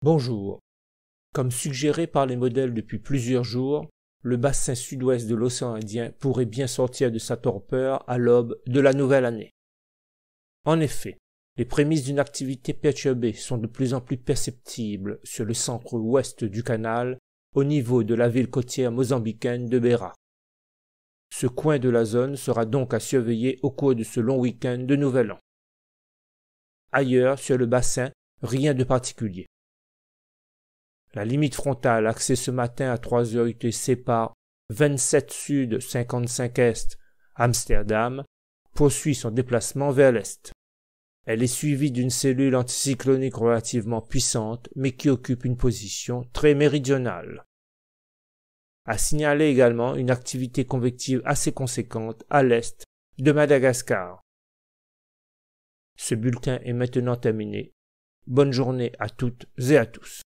Bonjour. Comme suggéré par les modèles depuis plusieurs jours, le bassin sud-ouest de l'océan Indien pourrait bien sortir de sa torpeur à l'aube de la nouvelle année. En effet, les prémices d'une activité perturbée sont de plus en plus perceptibles sur le centre ouest du canal, au niveau de la ville côtière mozambicaine de Beira. Ce coin de la zone sera donc à surveiller au cours de ce long week-end de Nouvel An. Ailleurs, sur le bassin, rien de particulier. La limite frontale axée ce matin à 3 heures UTC par 27 Sud 55 Est Amsterdam poursuit son déplacement vers l'Est. Elle est suivie d'une cellule anticyclonique relativement puissante, mais qui occupe une position très méridionale. A signaler également une activité convective assez conséquente à l'est de Madagascar. Ce bulletin est maintenant terminé. Bonne journée à toutes et à tous.